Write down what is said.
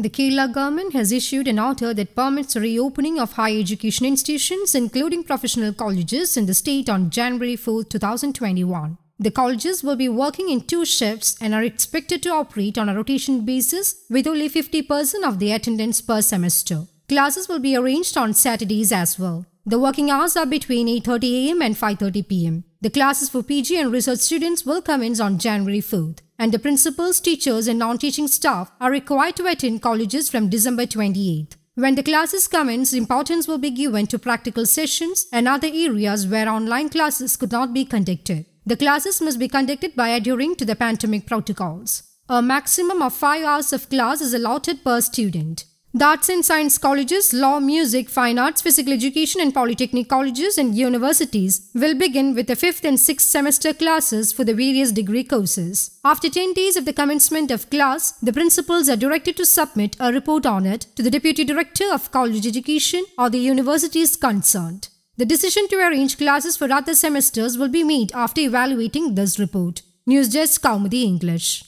The Kerala government has issued an order that permits reopening of higher education institutions, including professional colleges, in the state on January 4, 2021. The colleges will be working in two shifts and are expected to operate on a rotation basis with only 50% of the attendance per semester. Classes will be arranged on Saturdays as well. The working hours are between 8:30 a.m. and 5:30 p.m. The classes for PG and research students will commence on January 4th and the principals, teachers and non-teaching staff are required to attend colleges from December 28. When the classes commence, importance will be given to practical sessions and other areas where online classes could not be conducted. The classes must be conducted by adhering to the pandemic protocols. A maximum of 5 hours of class is allotted per student. The arts and science colleges, law, music, fine arts, physical education and polytechnic colleges and universities will begin with the 5th and 6th semester classes for the various degree courses. After 10 days of the commencement of class, the principals are directed to submit a report on it to the deputy director of college education or the universities concerned. The decision to arrange classes for other semesters will be made after evaluating this report. News Desk Kaumudi English.